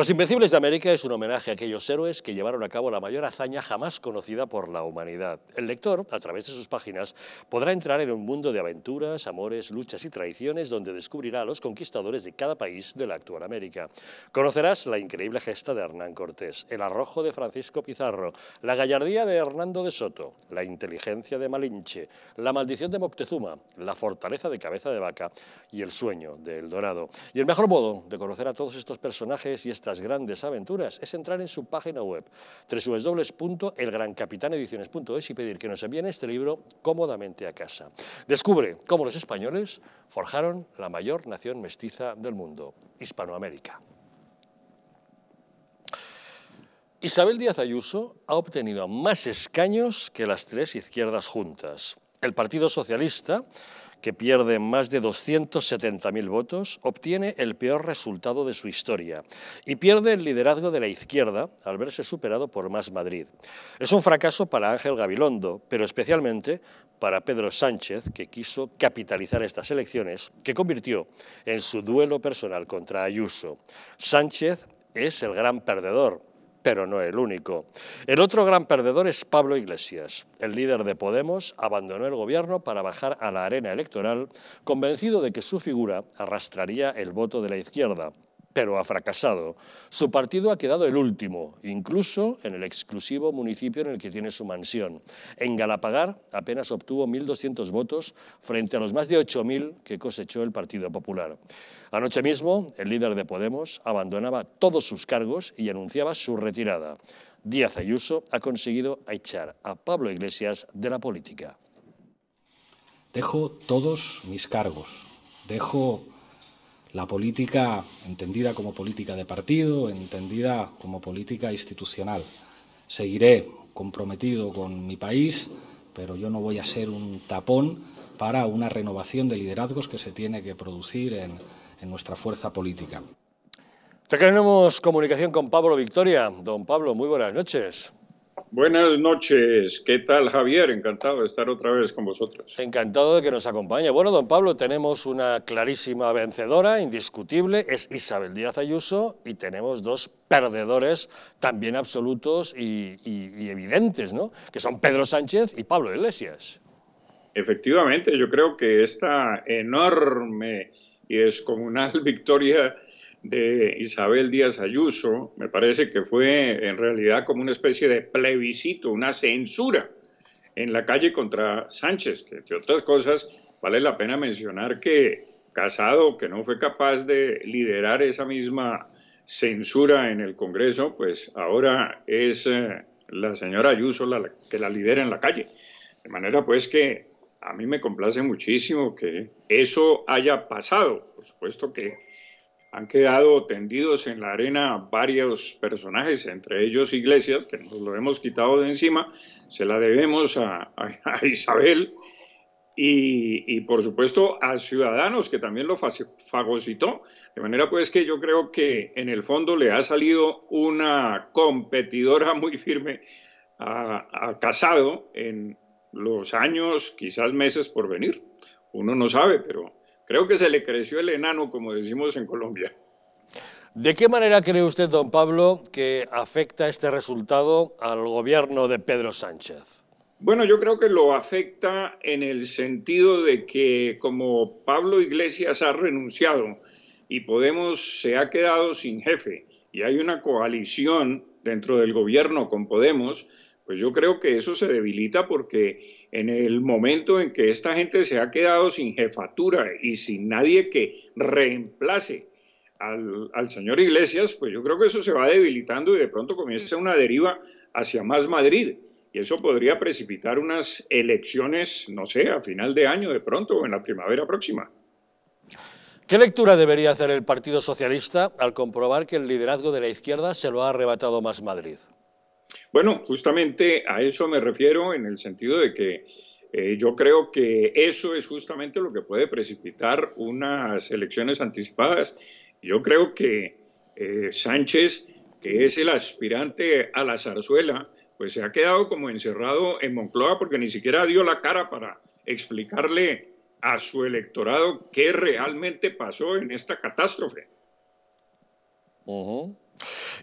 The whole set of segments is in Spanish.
Los Invencibles de América es un homenaje a aquellos héroes que llevaron a cabo la mayor hazaña jamás conocida por la humanidad. El lector, a través de sus páginas, podrá entrar en un mundo de aventuras, amores, luchas y traiciones donde descubrirá a los conquistadores de cada país de la actual América. Conocerás la increíble gesta de Hernán Cortés, el arrojo de Francisco Pizarro, la gallardía de Hernando de Soto, la inteligencia de Malinche, la maldición de Moctezuma, la fortaleza de Cabeza de Vaca y el sueño de El Dorado. Y el mejor modo de conocer a todos estos personajes y estas grandes aventuras es entrar en su página web www.elgrancapitanediciones.es y pedir que nos envíen este libro cómodamente a casa. Descubre cómo los españoles forjaron la mayor nación mestiza del mundo, Hispanoamérica. Isabel Díaz Ayuso ha obtenido más escaños que las tres izquierdas juntas. El Partido Socialista que pierde más de 270.000 votos, obtiene el peor resultado de su historia y pierde el liderazgo de la izquierda al verse superado por Más Madrid. Es un fracaso para Ángel Gabilondo, pero especialmente para Pedro Sánchez, que quiso capitalizar estas elecciones, que convirtió en su duelo personal contra Ayuso. Sánchez es el gran perdedor pero no el único. El otro gran perdedor es Pablo Iglesias. El líder de Podemos abandonó el gobierno para bajar a la arena electoral, convencido de que su figura arrastraría el voto de la izquierda pero ha fracasado. Su partido ha quedado el último, incluso en el exclusivo municipio en el que tiene su mansión. En Galapagar apenas obtuvo 1.200 votos frente a los más de 8.000 que cosechó el Partido Popular. Anoche mismo, el líder de Podemos abandonaba todos sus cargos y anunciaba su retirada. Díaz Ayuso ha conseguido echar a Pablo Iglesias de la política. Dejo todos mis cargos, dejo la política entendida como política de partido, entendida como política institucional. Seguiré comprometido con mi país, pero yo no voy a ser un tapón para una renovación de liderazgos que se tiene que producir en, nuestra fuerza política. Tenemos comunicación con Pablo Victoria. Don Pablo, muy buenas noches. Buenas noches, ¿qué tal Javier? Encantado de estar otra vez con vosotros. Encantado de que nos acompañe. Bueno, don Pablo, tenemos una clarísima vencedora, indiscutible, es Isabel Díaz Ayuso y tenemos dos perdedores también absolutos y, evidentes, ¿no? Que son Pedro Sánchez y Pablo Iglesias. Efectivamente, yo creo que esta enorme y descomunal victoria de Isabel Díaz Ayuso, me parece que fue en realidad como una especie de plebiscito, una censura en la calle contra Sánchez, que entre otras cosas vale la pena mencionar que Casado, que no fue capaz de liderar esa misma censura en el Congreso, pues ahora es eh, la señora Ayuso la, que la lidera en la calle. De manera pues que a mí me complace muchísimo que eso haya pasado. Por supuesto que han quedado tendidos en la arena varios personajes, entre ellos Iglesias, que nos lo hemos quitado de encima, se la debemos a, Isabel y, por supuesto a Ciudadanos, que también lo fagocitó. De manera pues que yo creo que en el fondo le ha salido una competidora muy firme a Casado en los años, quizás meses por venir. Uno no sabe, pero Creo que se le creció el enano, como decimos en Colombia. ¿De qué manera cree usted, don Pablo, que afecta este resultado al gobierno de Pedro Sánchez? Bueno, yo creo que lo afecta en el sentido de que como Pablo Iglesias ha renunciado y Podemos se ha quedado sin jefe y hay una coalición dentro del gobierno con Podemos, pues yo creo que eso se debilita porque en el momento en que esta gente se ha quedado sin jefatura y sin nadie que reemplace al, señor Iglesias, pues yo creo que eso se va debilitando y de pronto comienza una deriva hacia más Madrid. Y eso podría precipitar unas elecciones, no sé, a final de año de pronto o en la primavera próxima. ¿Qué lectura debería hacer el Partido Socialista al comprobar que el liderazgo de la izquierda se lo ha arrebatado más Madrid? Bueno, justamente a eso me refiero en el sentido de que eh, yo creo que eso es justamente lo que puede precipitar unas elecciones anticipadas. Yo creo que eh, Sánchez, que es el aspirante a la zarzuela, pues se ha quedado como encerrado en Moncloa porque ni siquiera dio la cara para explicarle a su electorado qué realmente pasó en esta catástrofe.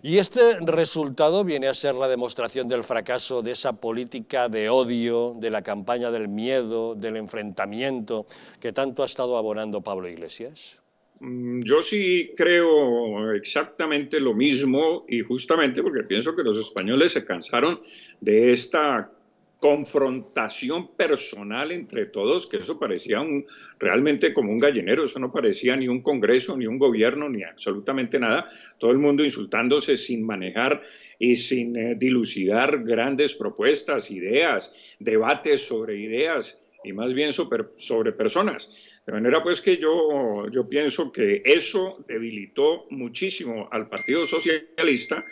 Y este resultado viene a ser la demostración del fracaso de esa política de odio, de la campaña del miedo, del enfrentamiento que tanto ha estado abonando Pablo Iglesias. Mm, yo sí creo exactamente lo mismo y justamente porque pienso que los españoles se cansaron de esta confrontación personal entre todos, que eso parecía un, realmente como un gallinero, eso no parecía ni un congreso, ni un gobierno, ni absolutamente nada, todo el mundo insultándose sin manejar y sin eh, dilucidar grandes propuestas, ideas, debates sobre ideas y más bien sobre, sobre personas. De manera pues que yo, yo pienso que eso debilitó muchísimo al Partido Socialista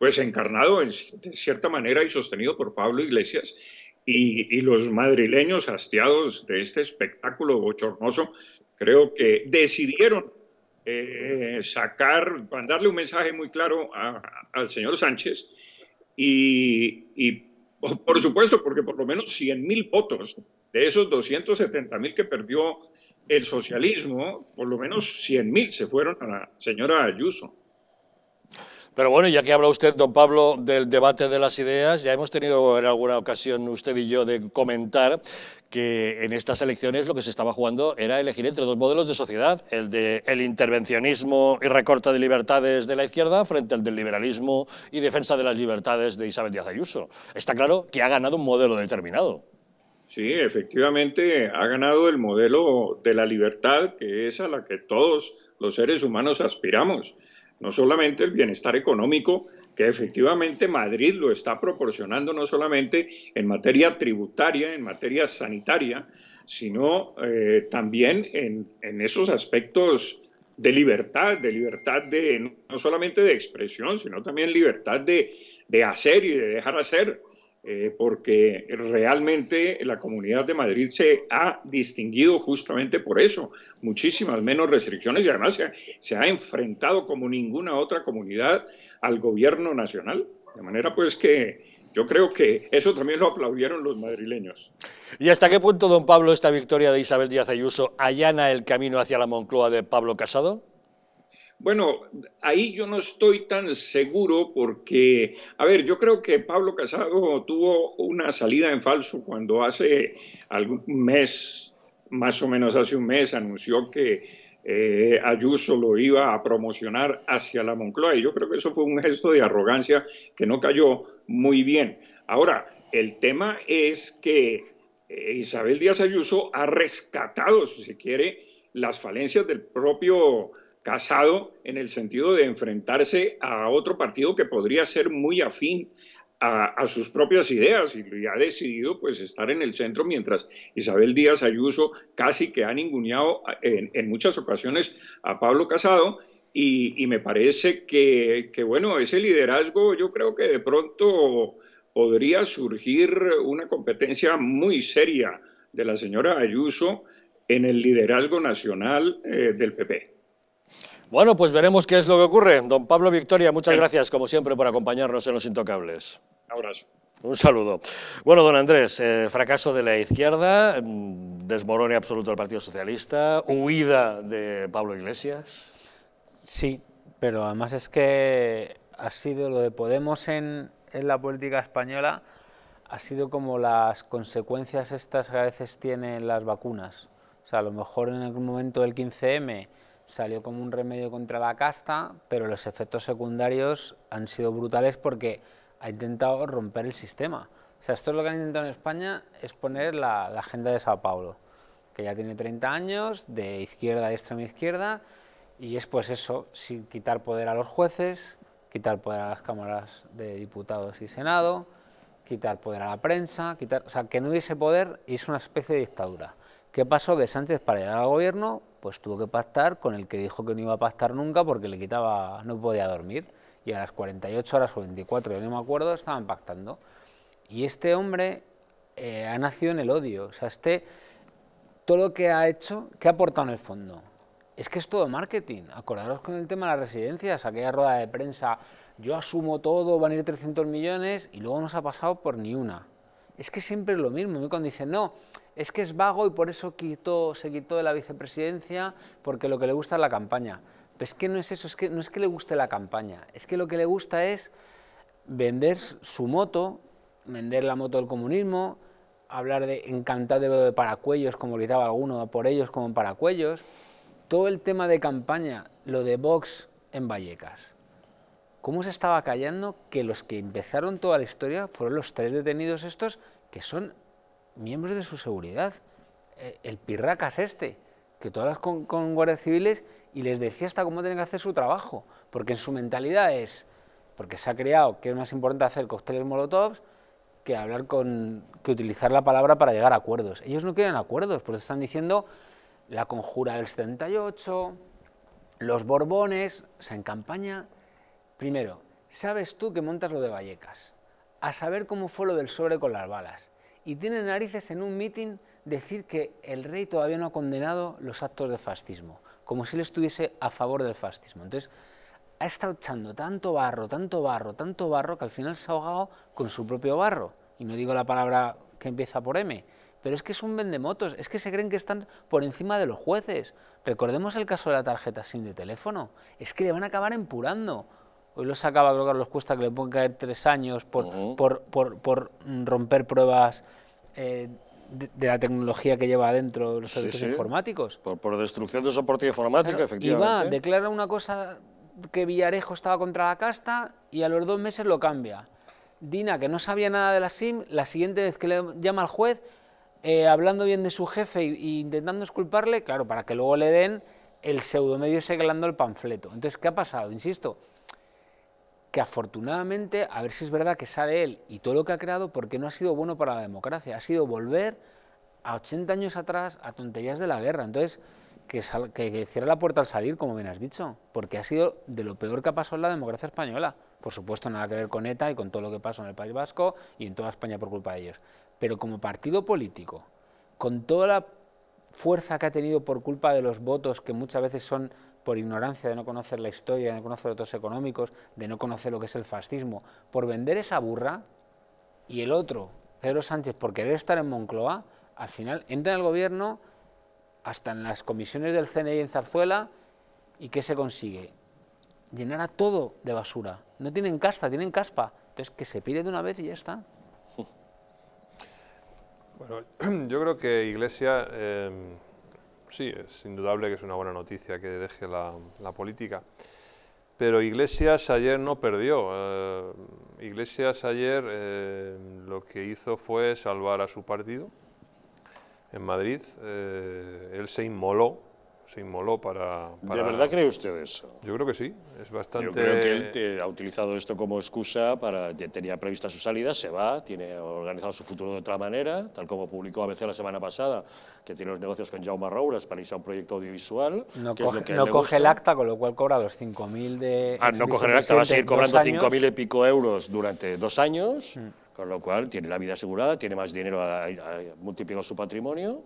pues encarnado en, cierta manera y sostenido por Pablo Iglesias, y, los madrileños hastiados de este espectáculo bochornoso, creo que decidieron eh, sacar, mandarle un mensaje muy claro al señor Sánchez y, y, por supuesto, porque por lo menos 100 mil votos de esos 270 mil que perdió el socialismo, por lo menos 100 mil se fueron a la señora Ayuso. Pero bueno, ya que habla usted, don Pablo, del debate de las ideas, ya hemos tenido en alguna ocasión usted y yo de comentar que en estas elecciones lo que se estaba jugando era elegir entre dos modelos de sociedad, el de el intervencionismo y recorta de libertades de la izquierda frente al del liberalismo y defensa de las libertades de Isabel Díaz Ayuso. Está claro que ha ganado un modelo determinado. Sí, efectivamente, ha ganado el modelo de la libertad, que es a la que todos los seres humanos aspiramos no solamente el bienestar económico, que efectivamente Madrid lo está proporcionando no solamente en materia tributaria, en materia sanitaria, sino eh, también en, esos aspectos de libertad, de libertad de no solamente de expresión, sino también libertad de, de hacer y de dejar hacer. Eh, porque realmente la Comunidad de Madrid se ha distinguido justamente por eso, muchísimas menos restricciones y además se ha enfrentado como ninguna otra comunidad al gobierno nacional. De manera pues que yo creo que eso también lo aplaudieron los madrileños. ¿Y hasta qué punto, don Pablo, esta victoria de Isabel Díaz Ayuso allana el camino hacia la Moncloa de Pablo Casado? Bueno, ahí yo no estoy tan seguro porque, a ver, yo creo que Pablo Casado tuvo una salida en falso cuando hace algún mes, más o menos hace un mes, anunció que eh, Ayuso lo iba a promocionar hacia la Moncloa y yo creo que eso fue un gesto de arrogancia que no cayó muy bien. Ahora, el tema es que eh, Isabel Díaz Ayuso ha rescatado, si se quiere, las falencias del propio Casado en el sentido de enfrentarse a otro partido que podría ser muy afín a, sus propias ideas y, ha decidido pues estar en el centro mientras Isabel Díaz Ayuso casi que ha ninguneado en, muchas ocasiones a Pablo Casado y, me parece que, bueno, ese liderazgo yo creo que de pronto podría surgir una competencia muy seria de la señora Ayuso en el liderazgo nacional eh, del PP. Bueno, pues veremos qué es lo que ocurre. Don Pablo Victoria, muchas gracias, como siempre, por acompañarnos en Los Intocables. Un Un saludo. Bueno, don Andrés, eh, fracaso de la izquierda, mm, desmorone absoluto del Partido Socialista, huida de Pablo Iglesias. Sí, pero además es que ha sido lo de Podemos en, en la política española, ha sido como las consecuencias estas que a veces tienen las vacunas. O sea, a lo mejor en algún momento del 15M salió como un remedio contra la casta, pero los efectos secundarios han sido brutales porque ha intentado romper el sistema. O sea, esto es lo que han intentado en España, es poner la, agenda de Sao Paulo, que ya tiene 30 años, de izquierda a extrema izquierda, y es pues eso, sin quitar poder a los jueces, quitar poder a las cámaras de diputados y senado, quitar poder a la prensa, quitar, o sea, que no hubiese poder y es una especie de dictadura. ¿Qué pasó de Sánchez para llegar al gobierno? pues tuvo que pactar con el que dijo que no iba a pactar nunca porque le quitaba, no podía dormir. Y a las 48 horas o 24, yo no me acuerdo, estaban pactando. Y este hombre eh, ha nacido en el odio. O sea, este, todo lo que ha hecho, ¿qué ha aportado en el fondo? Es que es todo marketing. Acordaros con el tema de las residencias, aquella rueda de prensa, yo asumo todo, van a ir 300 millones y luego no se ha pasado por ni una. Es que siempre es lo mismo. me cuando dicen, no, es que es vago y por eso se quitó de la vicepresidencia, porque lo que le gusta es la campaña. Pero es que no es eso, es que no es que le guste la campaña, es que lo que le gusta es vender su moto, vender la moto del comunismo, hablar de encantado de paracuellos, como gritaba alguno, por ellos como paracuellos, todo el tema de campaña, lo de Vox en Vallecas. ¿Cómo se estaba callando que los que empezaron toda la historia fueron los tres detenidos estos que son miembros de su seguridad. Eh, el pirracas este, que todas las con, guardias civiles y les decía hasta cómo tienen que hacer su trabajo, porque en su mentalidad es, porque se ha creado que es más importante hacer cocteles molotovs que hablar con, que utilizar la palabra para llegar a acuerdos. Ellos no quieren acuerdos, por eso están diciendo la conjura del 78, los Borbones, o sea, en campaña, primero, sabes tú que montas lo de Vallecas, a saber cómo fue lo del sobre con las balas, y tiene narices en un mitin decir que el rey todavía no ha condenado los actos de fascismo, como si él estuviese a favor del fascismo. Entonces, ha estado echando tanto barro, tanto barro, tanto barro, que al final se ha ahogado con su propio barro. Y no digo la palabra que empieza por M, pero es que es un vendemotos, es que se creen que están por encima de los jueces. Recordemos el caso de la tarjeta sin de teléfono, es que le van a acabar empurando. Hoy lo sacaba, creo que los Cuesta, que le pueden caer tres años por, por, por, romper pruebas eh, de, la tecnología que lleva adentro los servicios informáticos. Por, destrucción de soporte informático, efectivamente. Y va, declara una cosa que Villarejo estaba contra la casta y a los dos meses lo cambia. Dina, que no sabía nada de la SIM, la siguiente vez que le llama al juez, eh, hablando bien de su jefe e intentando exculparle, claro, para que luego le den el pseudomedio ese que le el panfleto. Entonces, ¿qué ha pasado? Insisto, que afortunadamente, a ver si es verdad que sale él y todo lo que ha creado, porque no ha sido bueno para la democracia, ha sido volver a 80 años atrás a tonterías de la guerra. Entonces, que, que, cierre la puerta al salir, como bien has dicho, porque ha sido de lo peor que ha pasado en la democracia española. Por supuesto, nada que ver con ETA y con todo lo que pasó en el País Vasco y en toda España por culpa de ellos. Pero como partido político, con toda la fuerza que ha tenido por culpa de los votos, que muchas veces son por ignorancia de no conocer la historia, de no conocer otros económicos, de no conocer lo que es el fascismo, por vender esa burra y el otro, Pedro Sánchez, por querer estar en Moncloa, al final entra en el gobierno hasta en las comisiones del CNI en Zarzuela y ¿qué se consigue? Llenar a todo de basura. No tienen casta, tienen caspa. Entonces, que se pide de una vez y ya está. Bueno, yo creo que Iglesia... Eh, sí, es indudable que es una buena noticia que deje la, política. Pero Iglesias ayer no perdió. Eh, Iglesias ayer eh, lo que hizo fue salvar a su partido en Madrid. Eh, él se inmoló se inmoló para, ¿De verdad cree usted eso? Yo creo que sí, es bastante... Yo creo que él ha utilizado esto como excusa para... tenía prevista su salida, se va, tiene organizado su futuro de otra manera, tal como publicó ABC la semana pasada, que tiene los negocios con Jaume Rouras para irse a un proyecto audiovisual, no que coge, coge el acta, con lo cual cobra los 5.000 de... Ah, no coge el acta, va a seguir cobrando 5.000 y pico euros durante dos años, mm. con lo cual tiene la vida asegurada, tiene más dinero, multiplica su patrimonio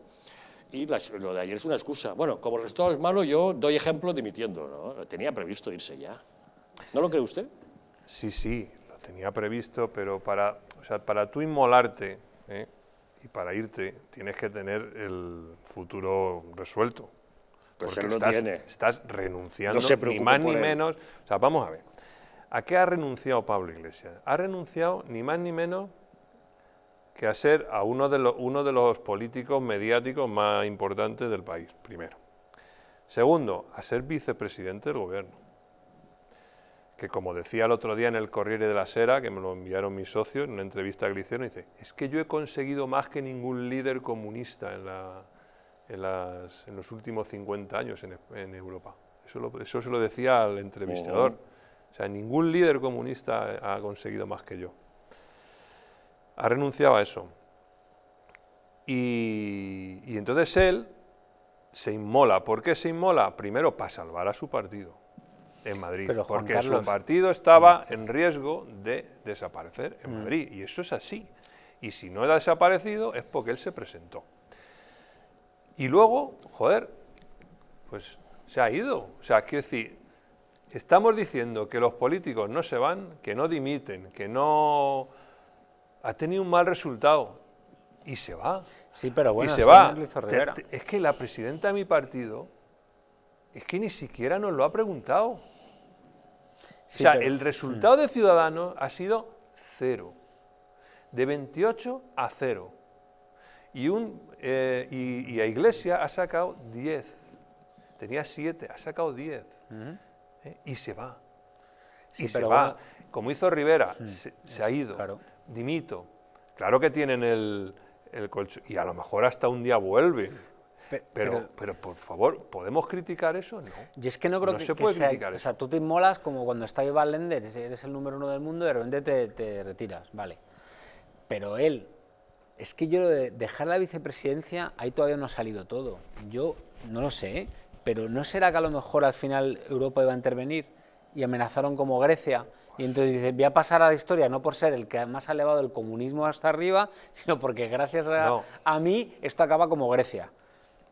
y lo de ayer es una excusa. Bueno, como el resultado es malo, yo doy ejemplo dimitiendo, ¿no? Tenía previsto irse ya. ¿No lo cree usted? Sí, sí, lo tenía previsto, pero para, o para tú inmolarte ¿eh? y para irte, tienes que tener el futuro resuelto. Pues porque él estás, lo tiene. Estás renunciando, ni más ni menos. O sea, vamos a ver. ¿A qué ha renunciado Pablo Iglesias? Ha renunciado ni más ni menos que a ser a uno de, los, uno de los políticos mediáticos más importantes del país, primero. Segundo, a ser vicepresidente del gobierno. Que como decía el otro día en el Corriere de la Sera, que me lo enviaron mis socios en una entrevista a hicieron, dice, es que yo he conseguido más que ningún líder comunista en, la, en, los últimos 50 años en, Europa. Eso, se lo decía al entrevistador. Oh. O sea, ningún líder comunista ha conseguido más que yo ha renunciado a eso. Y, entonces él se inmola. ¿Por qué se inmola? Primero, para salvar a su partido en Madrid, porque su partido estaba en riesgo de desaparecer en mm. Madrid, y eso es así. Y si no ha desaparecido es porque él se presentó. Y luego, joder, pues se ha ido. O sea, quiero decir, estamos diciendo que los políticos no se van, que no dimiten, que no ha tenido un mal resultado y se va. Sí, pero bueno, se va. es que la presidenta de mi partido es que ni siquiera nos lo ha preguntado. o sea, el mm. resultado de Ciudadanos ha sido cero. De 28 a cero. Y, un, eh, y, a Iglesia ha sacado 10. Tenía 7, ha sacado 10. Eh, y se va. y se va. Como hizo Rivera, mm. se, se ha ido. Claro dimito. Claro que tienen el, el colchón, y a lo mejor hasta un día vuelve. Pero, pero, por favor, ¿podemos criticar eso? No. Y es que no creo que, se puede criticar O sea, tú te inmolas como cuando está Iván Lender, eres el número uno del mundo y de repente te, te retiras, vale. Pero él, es que yo de dejar la vicepresidencia, ahí todavía no ha salido todo. Yo no lo sé, ¿eh? pero ¿no será que a lo mejor al final Europa iba a intervenir? y amenazaron como Grecia. Y entonces dice, voy a pasar a la historia no por ser el que más ha elevado el comunismo hasta arriba, sino porque gracias a, mí esto acaba como Grecia.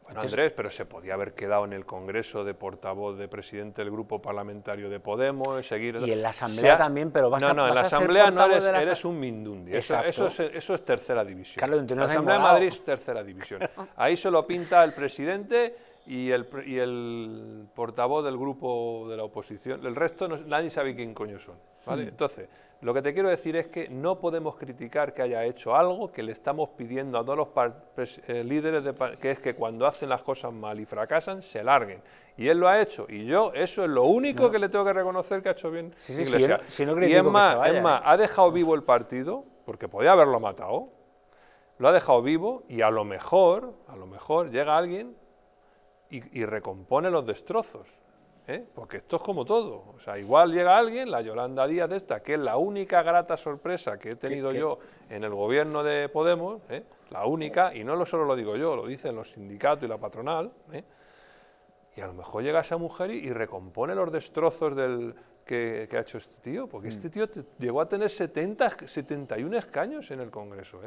Bueno, Andrés, pero se podía haber quedado en el Congreso de portavoz de presidente del grupo parlamentario de Podemos, seguir... Y en la Asamblea también, pero vas a No, no, en la Asamblea no eres, un mindundi, eso, eso, es, tercera división. la Asamblea de Madrid es tercera división. Ahí se lo pinta el presidente y el, y el portavoz del grupo de la oposición. El resto nadie sabe quién coño son. Entonces, lo que te quiero decir es que no podemos criticar que haya hecho algo que le estamos pidiendo a todos los eh, líderes, de que es que cuando hacen las cosas mal y fracasan, se larguen. Y él lo ha hecho. Y yo, eso es lo único que le tengo que reconocer que ha hecho bien. y es más, es más, ¿eh? ha dejado vivo el partido, porque podía haberlo matado. Lo ha dejado vivo y a lo mejor, a lo mejor llega alguien y, recompone los destrozos. ¿eh? Porque esto es como todo. O sea, igual llega alguien, la Yolanda Díaz de esta, que es la única grata sorpresa que he tenido yo en el gobierno de Podemos, ¿eh? la única, y no lo solo lo digo yo, lo dicen los sindicatos y la patronal, ¿eh? y a lo mejor llega esa mujer y, recompone los destrozos del, que, ha hecho este tío, porque mm. este tío llegó a tener 70, 71 escaños en el Congreso.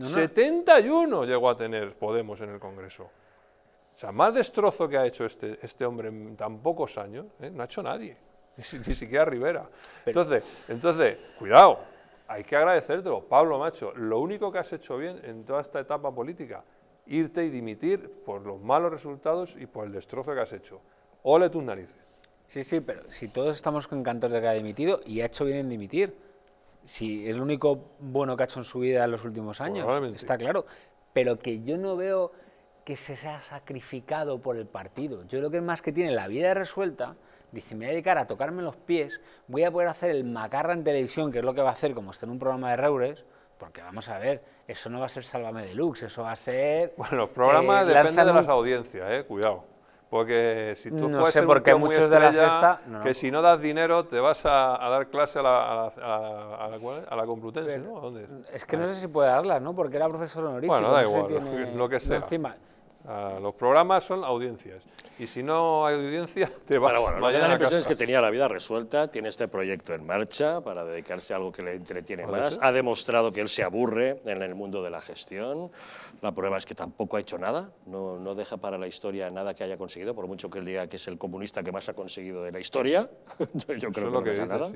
71 llegó a tener Podemos en el Congreso. O sea, más destrozo que ha hecho este, este hombre en tan pocos años, ¿eh? no ha hecho nadie, ni, siquiera Rivera. entonces, entonces, cuidado, hay que agradecértelo. Pablo Macho, lo único que has hecho bien en toda esta etapa política, irte y dimitir por los malos resultados y por el destrozo que has hecho. Ole tus narices. Sí, sí, pero si todos estamos encantados de que ha dimitido y ha hecho bien en dimitir, si es lo único bueno que ha hecho en su vida en los últimos años, está claro. Pero que yo no veo que se ha sacrificado por el partido. Yo creo que más que tiene la vida resuelta, dice, me voy a dedicar a tocarme los pies, voy a poder hacer el macarra en televisión, que es lo que va a hacer como está en un programa de Reures, porque vamos a ver, eso no va a ser Sálvame Deluxe, eso va a ser... Bueno, los programas eh, dependen de las audiencias, eh, cuidado. Porque si tú no puedes sé, ser porque muchos de las esta, que si no das dinero te vas a, dar clase a la, a, la, a la Complutense, ¿no? ¿Dónde es? que no sé si puede darla, ¿no? Porque era profesor honorífico. Bueno, lo que sea los programas son audiencias. Y si no hay audiencia, te vas bueno, la impresión es que tenía la vida resuelta, tiene este proyecto en marcha para dedicarse a algo que le entretiene más. Ha demostrado que él se aburre en el mundo de la gestión. La prueba es que tampoco ha hecho nada. No, deja para la historia nada que haya conseguido, por mucho que él diga que es el comunista que más ha conseguido de la historia. Yo creo que, no que nada.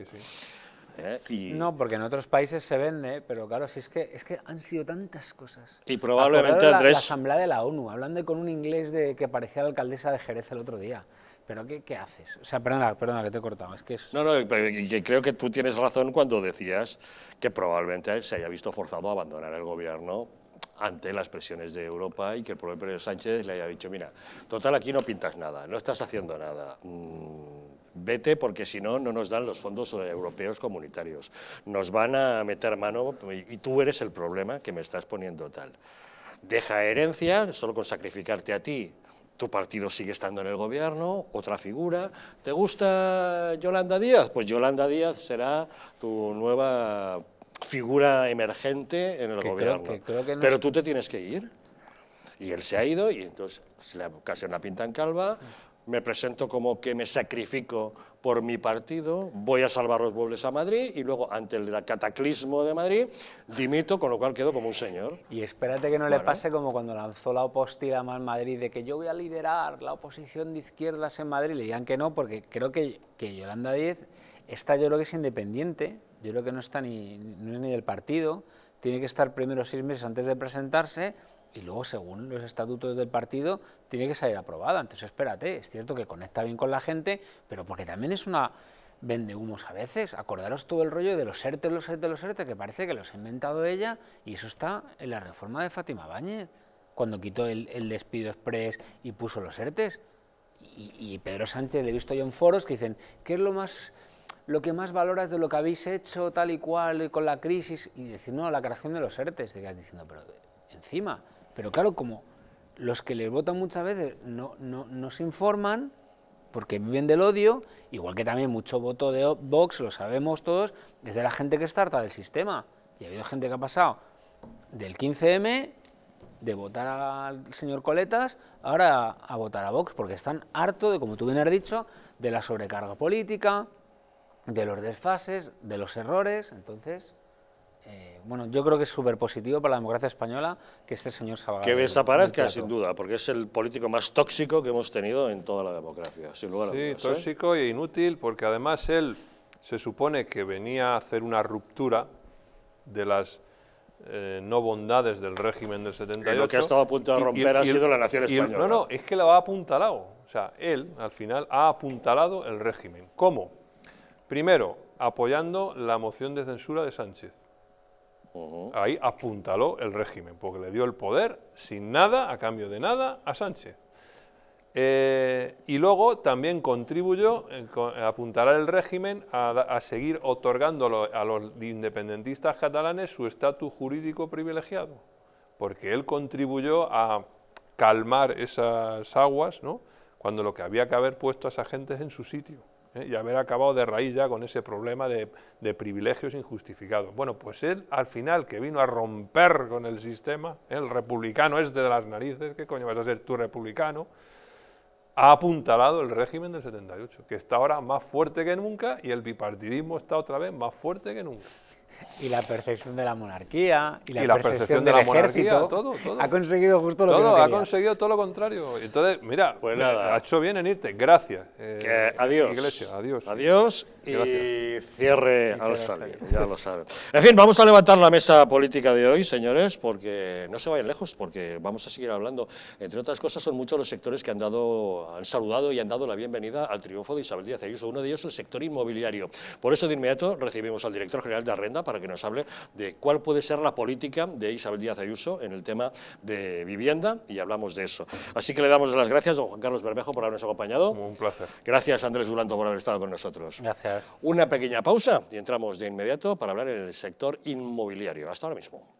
¿eh? No, porque en otros países se vende, pero claro, si es que, es que han sido tantas cosas. Y probablemente, la, Andrés... La Asamblea de la ONU, hablando con un inglés de, que parecía la alcaldesa de Jerez el otro día. ¿Pero qué, haces? O sea, perdona, perdona que te he cortado. Es que No, no, creo que tú tienes razón cuando decías que probablemente se haya visto forzado a abandonar el gobierno ante las presiones de Europa y que el propio Sánchez le haya dicho, mira, total aquí no pintas nada, no estás haciendo nada, mm, vete porque si no, no nos dan los fondos eh, europeos comunitarios. Nos van a meter mano y tú eres el problema que me estás poniendo tal. Deja herencia, solo con sacrificarte a ti, tu partido sigue estando en el gobierno, otra figura. ¿Te gusta Yolanda Díaz? Pues Yolanda Díaz será tu nueva figura emergente en el gobierno. Pero tú te tienes que ir. Y él se ha ido y entonces se le ha, casi una pinta en calva, me presento como que me sacrifico por mi partido, voy a salvar los muebles a Madrid y luego, ante el cataclismo de Madrid, dimito, con lo cual quedo como un señor. Y espérate que no le pase como cuando lanzó la opostila a Madrid, de que yo voy a liderar la oposición de izquierdas en Madrid. Le digan que no, porque creo que, que Yolanda Díez está, yo creo que es independiente, yo creo que no está ni, no es ni del partido, tiene que estar primero seis meses antes de presentarse y luego según los estatutos del partido tiene que salir aprobada. Entonces espérate, es cierto que conecta bien con la gente, pero porque también es una vende humos a veces. Acordaros todo el rollo de los ERTE, los ERTE, los ERTE, que parece que los ha inventado ella y eso está en la reforma de Fátima Báñez, cuando quitó el, despido express y puso los ERTES. Y, Pedro Sánchez, le he visto yo en foros que dicen, ¿qué es lo más lo que más valoras de lo que habéis hecho tal y cual con la crisis y decir, no, la creación de los ERTES, te diciendo, pero encima, pero claro, como los que les votan muchas veces no, no, se informan porque viven del odio, igual que también mucho voto de Vox, lo sabemos todos, es de la gente que está harta del sistema. Y ha habido gente que ha pasado del 15M, de votar al señor Coletas, ahora a, votar a Vox, porque están harto de, como tú bien has dicho, de la sobrecarga política, de los desfases, de los errores, entonces... Eh, bueno, yo creo que es súper positivo para la democracia española que este señor salga. Que desaparezca, sin duda, porque es el político más tóxico que hemos tenido en toda la democracia, sin lugar a dudas. Sí, ¿eh? tóxico e inútil, porque además él se supone que venía a hacer una ruptura de las eh, no bondades del régimen del 78. Y lo que ha estado a punto de romper ha sido la nación española. no, no, es que la ha apuntalado. O sea, él, al final, ha apuntalado el régimen. ¿Cómo? Primero, apoyando la moción de censura de Sánchez. Ahí apuntaló el régimen, porque le dio el poder sin nada, a cambio de nada, a Sánchez. Eh, y luego también contribuyó eh, eh, a el régimen a, seguir otorgando a los independentistas catalanes su estatus jurídico privilegiado, porque él contribuyó a calmar esas aguas, ¿no? cuando lo que había que haber puesto a esa gente es en su sitio. ¿eh? y haber acabado de raíz ya con ese problema de, privilegios injustificados. Bueno, pues él al final que vino a romper con el sistema, el republicano este de las narices, ¿qué coño vas a ser tú republicano? ha apuntalado el régimen del 78, que está ahora más fuerte que nunca y el bipartidismo está otra vez más fuerte que nunca y la percepción de la monarquía y la, percepción, ejército, Ha conseguido justo lo que ha conseguido todo lo contrario. Entonces, mira, pues eh, ha hecho bien en irte. Gracias. Eh, adiós. Iglesia, adiós. Adiós y cierre al salir, ya lo saben. En fin, vamos a levantar la mesa política de hoy, señores, porque no se vayan lejos, porque vamos a seguir hablando. Entre otras cosas, son muchos los sectores que han dado, han saludado y han dado la bienvenida al triunfo de Isabel Díaz Ayuso. Uno de ellos es el sector inmobiliario. Por eso, de inmediato, recibimos al director general de Arrenda, para que nos hable de cuál puede ser la política de Isabel Díaz Ayuso en el tema de vivienda y hablamos de eso. Así que le damos las gracias a Juan Carlos Bermejo por habernos acompañado. Un placer. Gracias Andrés Duranto por haber estado con nosotros. Gracias. Una pequeña pausa y entramos de inmediato para hablar en el sector inmobiliario. Hasta ahora mismo.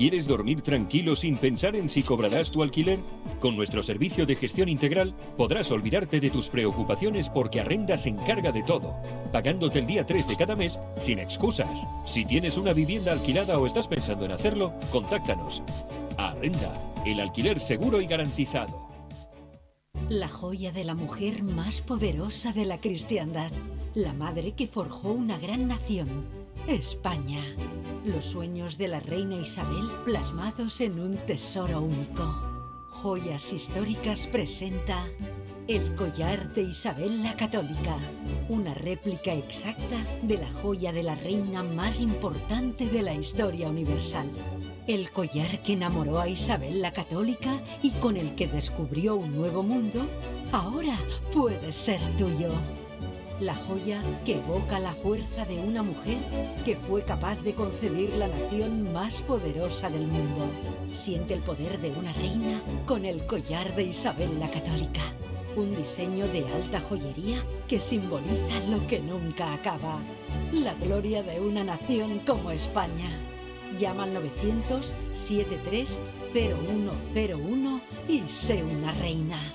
¿Quieres dormir tranquilo sin pensar en si cobrarás tu alquiler? Con nuestro servicio de gestión integral podrás olvidarte de tus preocupaciones porque Arrenda se encarga de todo, pagándote el día 3 de cada mes sin excusas. Si tienes una vivienda alquilada o estás pensando en hacerlo, contáctanos. Arrenda, el alquiler seguro y garantizado. La joya de la mujer más poderosa de la cristiandad, la madre que forjó una gran nación España. Los sueños de la reina Isabel plasmados en un tesoro único. Joyas Históricas presenta el collar de Isabel la Católica, una réplica exacta de la joya de la reina más importante de la historia universal. El collar que enamoró a Isabel la Católica y con el que descubrió un nuevo mundo, ahora puede ser tuyo la joya que evoca la fuerza de una mujer que fue capaz de concebir la nación más poderosa del mundo. Siente el poder de una reina con el collar de Isabel la Católica. Un diseño de alta joyería que simboliza lo que nunca acaba. La gloria de una nación como España. Llama al 900 730101 y sé una reina.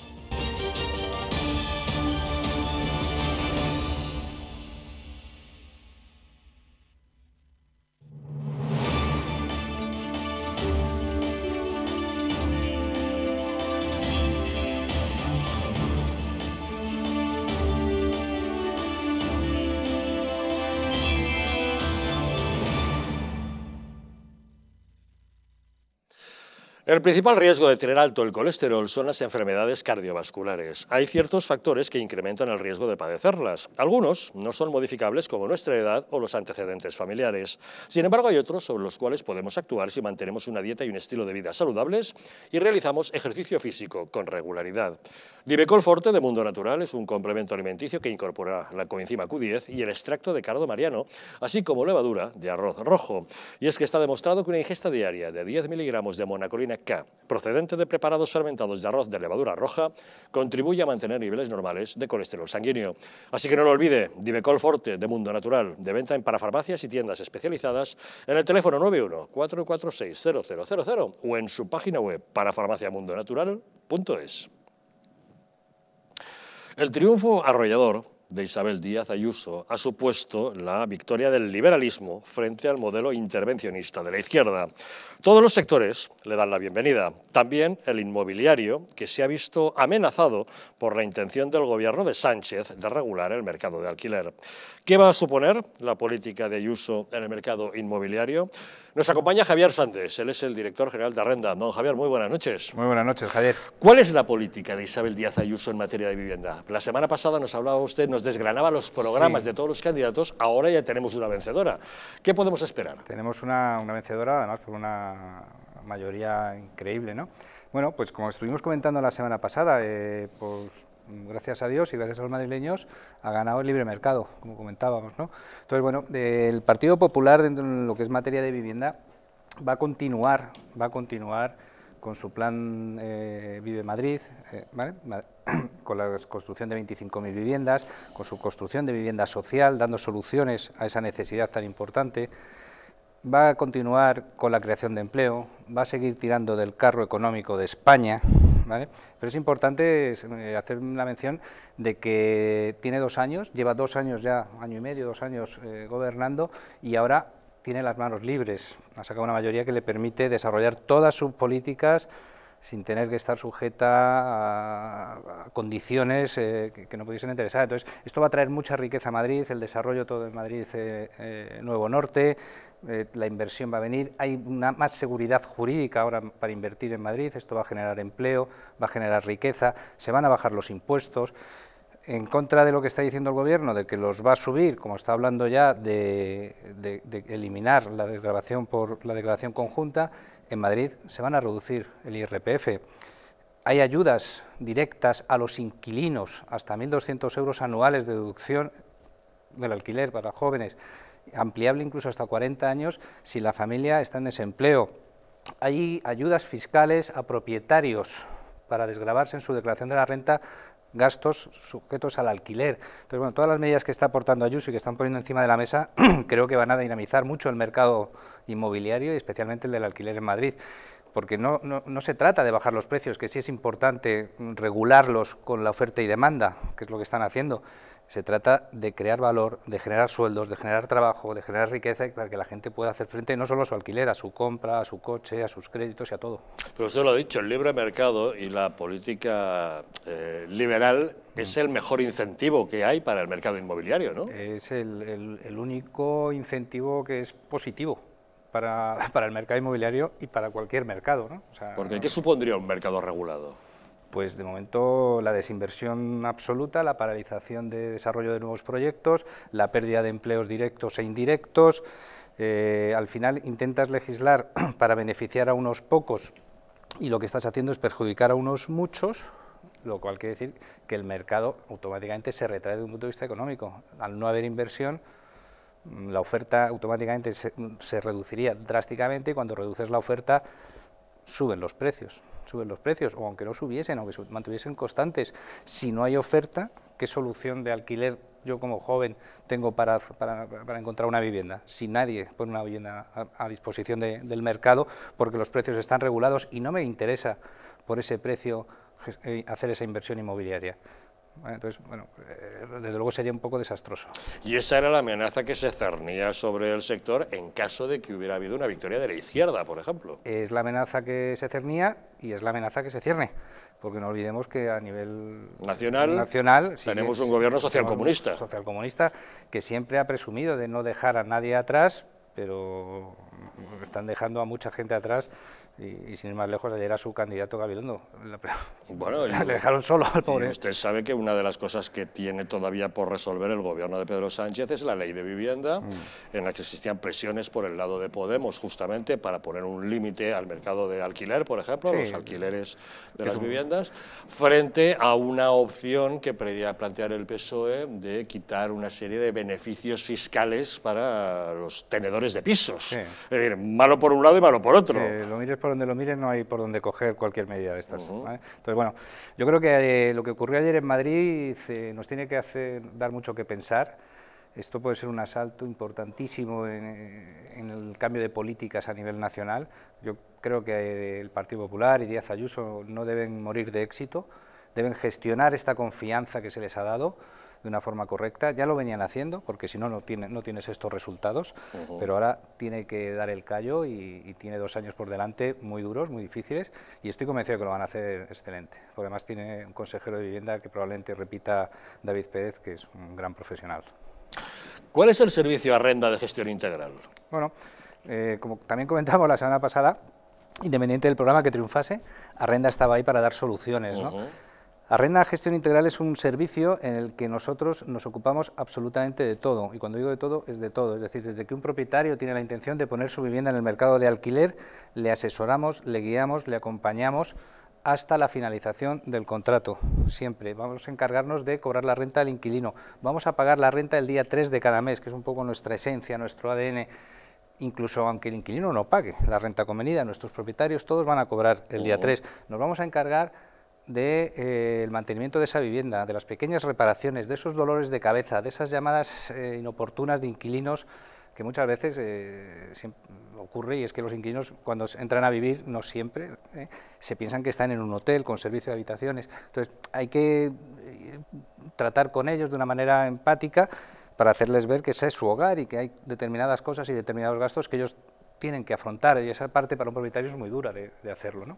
El principal riesgo de tener alto el colesterol son las enfermedades cardiovasculares. Hay ciertos factores que incrementan el riesgo de padecerlas. Algunos no son modificables como nuestra edad o los antecedentes familiares. Sin embargo, hay otros sobre los cuales podemos actuar si mantenemos una dieta y un estilo de vida saludables y realizamos ejercicio físico con regularidad. Divecol Forte de Mundo Natural es un complemento alimenticio que incorpora la coenzima Q10 y el extracto de cardo mariano, así como levadura de arroz rojo. Y es que está demostrado que una ingesta diaria de 10 miligramos de monacolina procedente de preparados fermentados de arroz de levadura roja, contribuye a mantener niveles normales de colesterol sanguíneo. Así que no lo olvide, Divecol Forte de Mundo Natural, de venta en parafarmacias y tiendas especializadas en el teléfono 91 446 o en su página web parafarmaciamundonatural.es. El triunfo arrollador de Isabel Díaz Ayuso ha supuesto la victoria del liberalismo frente al modelo intervencionista de la izquierda. Todos los sectores le dan la bienvenida, también el inmobiliario, que se ha visto amenazado por la intención del gobierno de Sánchez de regular el mercado de alquiler. ¿Qué va a suponer la política de Ayuso en el mercado inmobiliario? Nos acompaña Javier Sánchez, él es el director general de Renda. No, Javier, muy buenas noches. Muy buenas noches, Javier. ¿Cuál es la política de Isabel Díaz Ayuso en materia de vivienda? La semana pasada nos hablaba usted, nos desgranaba los programas de todos los candidatos, ahora ya tenemos una vencedora. ¿Qué podemos esperar? Tenemos una, vencedora, además, por una mayoría increíble, ¿no? Bueno, pues como estuvimos comentando la semana pasada, eh, pues gracias a Dios y gracias a los madrileños, ha ganado el libre mercado, como comentábamos. ¿no? Entonces, bueno, el Partido Popular, dentro de lo que es materia de vivienda, va a continuar, va a continuar con su plan eh, Vive Madrid, eh, con la construcción de 25.000 viviendas, con su construcción de vivienda social, dando soluciones a esa necesidad tan importante, va a continuar con la creación de empleo, va a seguir tirando del carro económico de España, pero es importante eh, hacer la mención de que tiene dos años, lleva dos años ya, año y medio, dos años gobernando, y ahora tiene las manos libres, ha sacado una mayoría que le permite desarrollar todas sus políticas sin tener que estar sujeta a, condiciones eh, que, no pudiesen interesar. Entonces, esto va a traer mucha riqueza a Madrid, el desarrollo todo en Madrid eh, eh, Nuevo Norte, la inversión va a venir, hay una más seguridad jurídica ahora para invertir en Madrid, esto va a generar empleo, va a generar riqueza, se van a bajar los impuestos, en contra de lo que está diciendo el gobierno, de que los va a subir, como está hablando ya, de, eliminar la desgrabación por la declaración conjunta, en Madrid se van a reducir el IRPF. Hay ayudas directas a los inquilinos, hasta 1.200 euros anuales de deducción del alquiler para jóvenes, ampliable incluso hasta 40 años si la familia está en desempleo. Hay ayudas fiscales a propietarios para desgravarse en su declaración de la renta gastos sujetos al alquiler. Entonces, bueno, todas las medidas que está aportando Ayuso y que están poniendo encima de la mesa creo que van a dinamizar mucho el mercado inmobiliario y especialmente el del alquiler en Madrid porque no, no, se trata de bajar los precios, que sí es importante regularlos con la oferta y demanda, que es lo que están haciendo, se trata de crear valor, de generar sueldos, de generar trabajo, de generar riqueza para que la gente pueda hacer frente no solo a su alquiler, a su compra, a su coche, a sus créditos y a todo. Pero usted lo ha dicho, el libre mercado y la política eh, liberal es el mejor incentivo que hay para el mercado inmobiliario, ¿no? Es el, único incentivo que es positivo. Para, el mercado inmobiliario y para cualquier mercado. ¿no? Porque ¿qué supondría un mercado regulado? pues de momento la desinversión absoluta, la paralización de desarrollo de nuevos proyectos, la pérdida de empleos directos e indirectos. Eh, al final intentas legislar para beneficiar a unos pocos y lo que estás haciendo es perjudicar a unos muchos, lo cual quiere decir que el mercado automáticamente se retrae desde un punto de vista económico. Al no haber inversión, mm, la oferta automáticamente se, se reduciría drásticamente y cuando reduces la oferta suben los precios, suben los precios, o aunque no subiesen, aunque se mantuviesen constantes, si no hay oferta, ¿qué solución de alquiler yo como joven tengo para, para, encontrar una vivienda? Si nadie pone una vivienda a, disposición del mercado, porque los precios están regulados y no me interesa por ese precio eh, hacer esa inversión inmobiliaria. Entonces, bueno, eh, desde luego sería un poco desastroso. Y esa era la amenaza que se cernía sobre el sector en caso de que hubiera habido una victoria de la izquierda, por ejemplo. Es la amenaza que se cernía y es la amenaza que se cierne, porque no olvidemos que a nivel nacional, tenemos un gobierno socialcomunista. Socialcomunista que siempre ha presumido de no dejar a nadie atrás, pero están dejando a mucha gente atrás y, sin ir más lejos, ayer a su candidato Gabilondo. Bueno, le dejaron solo al pobre. usted sabe que una de las cosas que tiene todavía por resolver el gobierno de Pedro Sánchez es la ley de vivienda, mm. en la que existían presiones por el lado de Podemos, justamente para poner un límite al mercado de alquiler, por ejemplo, los alquileres de las viviendas, frente a una opción que pedía plantear el PSOE de quitar una serie de beneficios fiscales para los tenedores de pisos. Es decir, malo por un lado y malo por otro por donde lo miren no hay por donde coger cualquier medida de estas. Entonces, bueno, yo creo que eh, lo que ocurrió ayer en Madrid eh, nos tiene que hacer dar mucho que pensar. Esto puede ser un asalto importantísimo en, eh, en el cambio de políticas a nivel nacional. Yo creo que el Partido Popular y Díaz Ayuso no deben morir de éxito, deben gestionar esta confianza que se les ha dado de una forma correcta. Ya lo venían haciendo, porque si no, no, tiene, tienes estos resultados, pero ahora tiene que dar el callo y, tiene dos años por delante muy duros, muy difíciles, y estoy convencido que lo van a hacer excelente. además tiene un consejero de vivienda que probablemente repita David Pérez, que es un gran profesional. ¿Cuál es el servicio arrenda de gestión integral? Bueno, eh, como también comentamos la semana pasada, independiente del programa que triunfase, Arrenda estaba ahí para dar soluciones. ¿no? de Gestión Integral es un servicio en el que nosotros nos ocupamos absolutamente de todo, y cuando digo de todo, es de todo, es decir, desde que un propietario tiene la intención de poner su vivienda en el mercado de alquiler, le asesoramos, le guiamos, le acompañamos hasta la finalización del contrato, siempre. Vamos a encargarnos de cobrar la renta al inquilino, vamos a pagar la renta el día 3 de cada mes, que es un poco nuestra esencia, nuestro ADN, incluso aunque el inquilino no pague la renta convenida, nuestros propietarios todos van a cobrar el día 3. Nos vamos a encargar del de, eh, el mantenimiento de esa vivienda, de las pequeñas reparaciones, de esos dolores de cabeza, de esas llamadas eh, inoportunas de inquilinos que muchas veces eh, ocurre y es que los inquilinos cuando entran a vivir, no siempre, se piensan que están en un hotel con servicio de habitaciones. Entonces hay que tratar con ellos de una manera empática para hacerles ver que ese es su hogar y que hay determinadas cosas y determinados gastos que ellos tienen que afrontar y esa parte para un propietario es muy dura de, de hacerlo. ¿no?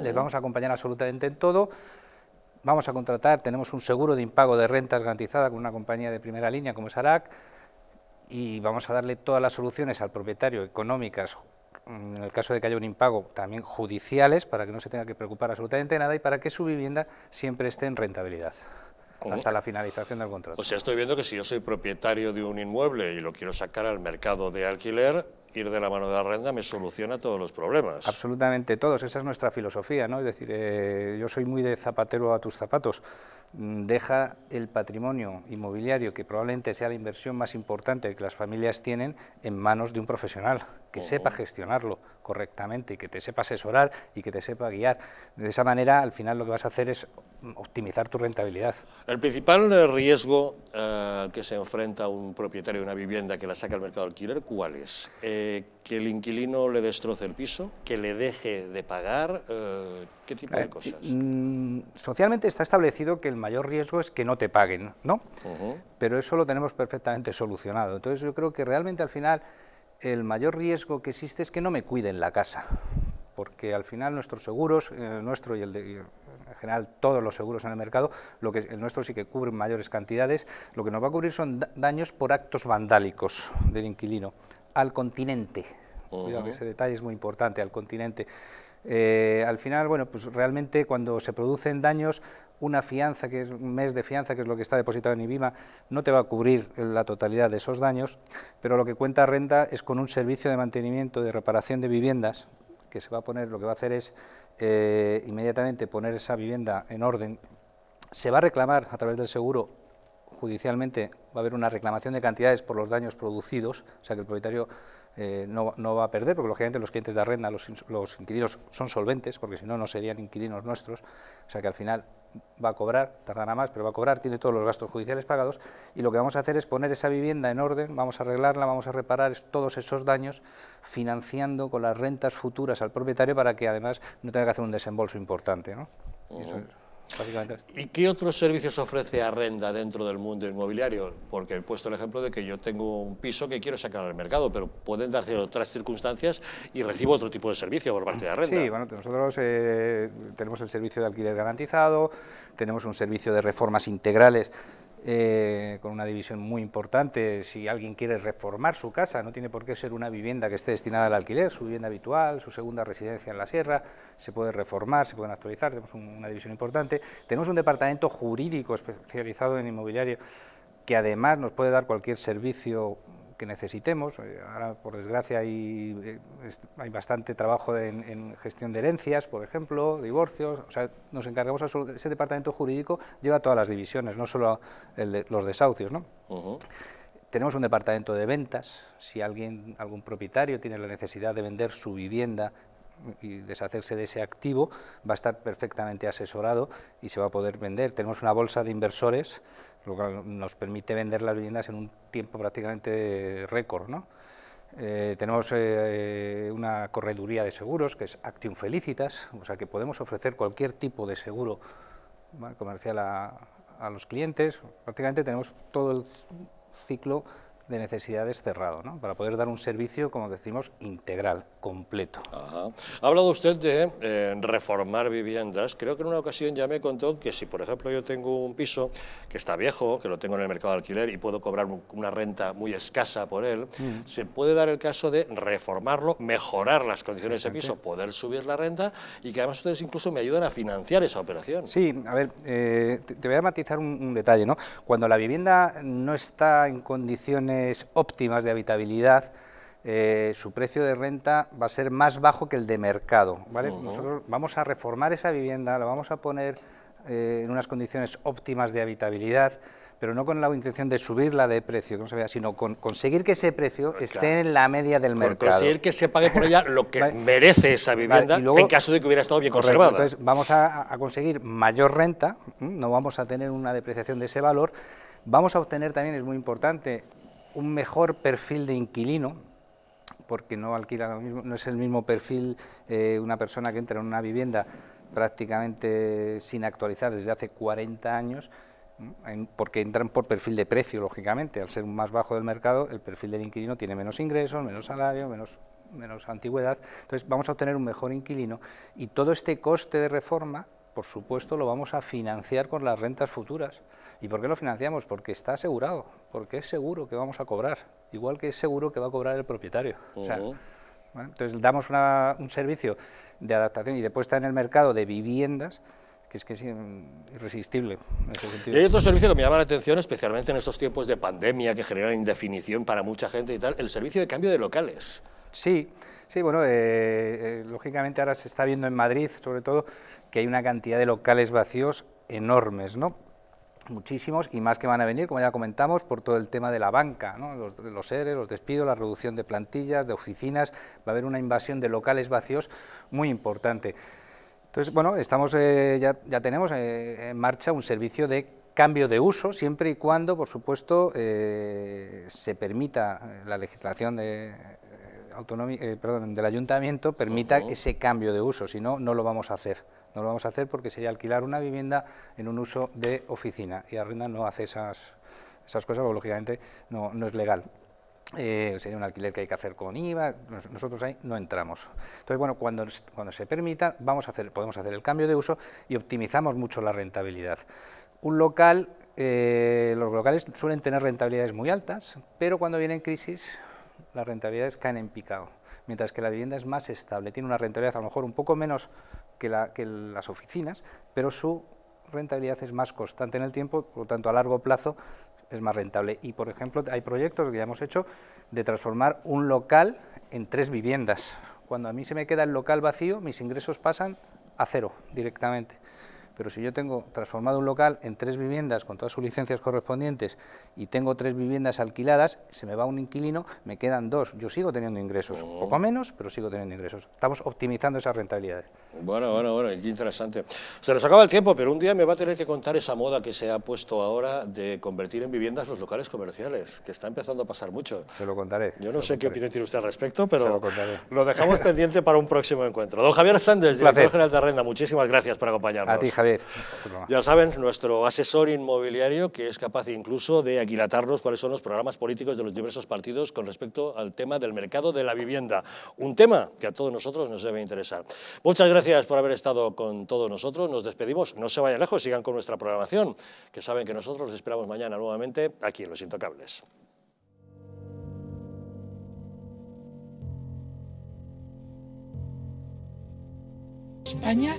les vamos a acompañar absolutamente en todo. Vamos a contratar, tenemos un seguro de impago de rentas garantizada con una compañía de primera línea como es y vamos a darle todas las soluciones al propietario económicas, mm, en el caso de que haya un impago, también judiciales, para que no se tenga que preocupar absolutamente nada y para que su vivienda siempre esté en rentabilidad hasta la finalización del contrato. O sea, estoy viendo que si yo soy propietario de un inmueble y lo quiero sacar al mercado de alquiler, ir de la mano de la renta me soluciona todos los problemas. Absolutamente todos, esa es nuestra filosofía, ¿no? Es decir, eh, yo soy muy de zapatero a tus zapatos, mm, deja el patrimonio inmobiliario, que probablemente sea la inversión más importante que las familias tienen, en manos de un profesional, que sepa gestionarlo correctamente y que te sepa asesorar y que te sepa guiar. De esa manera, al final lo que vas a hacer es optimizar tu rentabilidad. El principal riesgo eh, que se enfrenta un propietario de una vivienda que la saca al mercado alquiler, ¿cuál es? Eh, ¿Que el inquilino le destroce el piso? ¿Que le deje de pagar? Eh, ¿Qué tipo de cosas? Mm, socialmente está establecido que el mayor riesgo es que no te paguen, ¿no? Pero eso lo tenemos perfectamente solucionado. Entonces yo creo que realmente al final el mayor riesgo que existe es que no me cuiden la casa porque al final nuestros seguros, nuestro y el de, general todos los seguros en el mercado, lo que el nuestro sí que cubre mayores cantidades, lo que nos va a cubrir son daños por actos vandálicos del inquilino al continente. Cuidado que ese detalle es muy importante, al continente. Eh, al final, bueno, pues realmente cuando se producen daños, una fianza, que es un mes de fianza, que es lo que está depositado en IBIMA, no te va a cubrir la totalidad de esos daños, pero lo que cuenta renta es con un servicio de mantenimiento, de reparación de viviendas, que se va a poner, lo que va a hacer es eh, inmediatamente poner esa vivienda en orden. Se va a reclamar a través del seguro judicialmente, va a haber una reclamación de cantidades por los daños producidos, o sea que el propietario eh, no, no, va a perder, porque lógicamente los clientes de arrenda, los, los inquilinos son solventes, porque si no, no serían inquilinos nuestros, o sea que al final va a cobrar, tardará más, pero va a cobrar, tiene todos los gastos judiciales pagados, y lo que vamos a hacer es poner esa vivienda en orden, vamos a arreglarla, vamos a reparar todos esos daños, financiando con las rentas futuras al propietario para que además no tenga que hacer un desembolso importante. ¿Y qué otros servicios ofrece Arrenda dentro del mundo inmobiliario? Porque he puesto el ejemplo de que yo tengo un piso que quiero sacar al mercado, pero pueden darse otras circunstancias y recibo otro tipo de servicio por parte de Arrenda. Sí, bueno, nosotros eh, tenemos el servicio de alquiler garantizado, tenemos un servicio de reformas integrales eh, con una división muy importante. Si alguien quiere reformar su casa, no tiene por qué ser una vivienda que esté destinada al alquiler, su vivienda habitual, su segunda residencia en la sierra, se puede reformar, se pueden actualizar, tenemos una división importante. Tenemos un departamento jurídico especializado en inmobiliario que además nos puede dar cualquier servicio que necesitemos. Eh, ahora, por desgracia, hay, eh, hay bastante trabajo en, gestión de herencias, por ejemplo, divorcios. O sea, nos encargamos, ese departamento jurídico lleva todas las divisiones, no solo el los desahucios. ¿no? Tenemos un departamento de ventas. Si alguien, algún propietario tiene la necesidad de vender su vivienda y deshacerse de ese activo, va a estar perfectamente asesorado y se va a poder vender. Tenemos una bolsa de inversores lo que nos permite vender las viviendas en un tiempo prácticamente récord. ¿no? Eh, tenemos eh, una correduría de seguros que es Actium Felicitas, o sea que podemos ofrecer cualquier tipo de seguro comercial a, a los clientes. Prácticamente tenemos todo el ciclo de necesidades cerrado, ¿no? para poder dar un servicio, como decimos, integral, completo. Ha hablado usted de eh, reformar viviendas. Creo que en una ocasión ya me contó que si, por ejemplo, yo tengo un piso que está viejo, que lo tengo en el mercado de alquiler y puedo cobrar una renta muy escasa por él, mm. se puede dar el caso de reformarlo, mejorar las condiciones de piso, poder subir la renta y que además ustedes incluso me ayudan a financiar esa operación. Sí, a ver, eh, te voy a matizar un, un, detalle. ¿no? Cuando la vivienda no está en condiciones óptimas de habitabilidad, eh, su precio de renta va a ser más bajo que el de mercado. Nosotros vamos a reformar esa vivienda, la vamos a poner eh, en unas condiciones óptimas de habitabilidad, pero no con la intención de subirla de precio, sino con conseguir que ese precio ah, esté en la media del mercado. Conseguir que se pague por ella lo que merece esa vivienda, en caso de que hubiera estado bien conservada. Entonces vamos a conseguir mayor renta, no vamos a tener una depreciación de ese valor, Vamos a obtener también, es muy importante, un mejor perfil de inquilino, porque no alquila no es el mismo perfil eh, una persona que entra en una vivienda prácticamente sin actualizar desde hace 40 años, porque entran por perfil de precio, lógicamente. Al ser más bajo del mercado, el perfil del inquilino tiene menos ingresos, menos salario, menos, menos antigüedad. Entonces, vamos a obtener un mejor inquilino y todo este coste de reforma, por supuesto, lo vamos a financiar con las rentas futuras. ¿Y por qué lo financiamos? Porque está asegurado, porque es seguro que vamos a cobrar, igual que es seguro que va a cobrar el propietario. Entonces damos una, un servicio de adaptación y de puesta en el mercado de viviendas que es que es irresistible. Y hay otro servicio que me llama la atención, especialmente en estos tiempos de pandemia que generan indefinición para mucha gente y tal, el servicio de cambio de locales. Sí, sí, bueno, eh, eh, lógicamente ahora se está viendo en Madrid, sobre todo, que hay una cantidad de locales vacíos enormes, ¿no? muchísimos y más que van a venir, como ya comentamos, por todo el tema de la banca, los, seres, los despidos, la reducción de plantillas, de oficinas, va a haber una invasión de locales vacíos muy importante. Entonces, bueno, estamos, eh, ya, tenemos eh, en marcha un servicio de cambio de uso, siempre y cuando, por supuesto, eh, se permita la legislación de, perdón, del ayuntamiento, permita ese cambio de uso, si no, no lo vamos a hacer no lo vamos a hacer porque sería alquilar una vivienda en un uso de oficina y Arrenda no hace esas, esas cosas, porque lógicamente no, es legal. Eh, sería un alquiler que hay que hacer con IVA, nosotros ahí no entramos. Entonces, bueno, cuando, cuando se permita, vamos a hacer, podemos hacer el cambio de uso y optimizamos mucho la rentabilidad. Un local, eh, los locales suelen tener rentabilidades muy altas, pero cuando vienen crisis, las rentabilidades caen en picado mientras que la vivienda es más estable, tiene una rentabilidad a lo mejor un poco menos que, las oficinas, pero su rentabilidad es más constante en el tiempo, por lo tanto a largo plazo es más rentable. Y, por ejemplo, hay proyectos que ya hemos hecho de transformar un local en tres viviendas. Cuando a mí se me queda el local vacío, mis ingresos pasan a cero directamente pero si yo tengo transformado un local en tres viviendas con todas sus licencias correspondientes y tengo tres viviendas alquiladas, se me va un inquilino, me quedan dos, yo sigo teniendo ingresos, poco menos, pero sigo teniendo ingresos. Estamos optimizando esas rentabilidades. Bueno, bueno, bueno, qué interesante. Se nos acaba el tiempo, pero un día me va a tener que contar esa moda que se ha puesto ahora de convertir en viviendas los locales comerciales, que está empezando a pasar mucho. Se lo contaré. Yo no sé qué opinión tiene usted al respecto, pero lo, lo, dejamos pendiente para un próximo encuentro. Don Javier Sández, director general de Renda, muchísimas gracias por acompañarnos. A ti, ya saben, nuestro asesor inmobiliario que es capaz incluso de aquilatarnos cuáles son los programas políticos de los diversos partidos con respecto al tema del mercado de la vivienda. Un tema que a todos nosotros nos debe interesar. Muchas gracias por haber estado con todos nosotros. Nos despedimos. No se vayan lejos, sigan con nuestra programación, que saben que nosotros los esperamos mañana nuevamente aquí en Los Intocables. España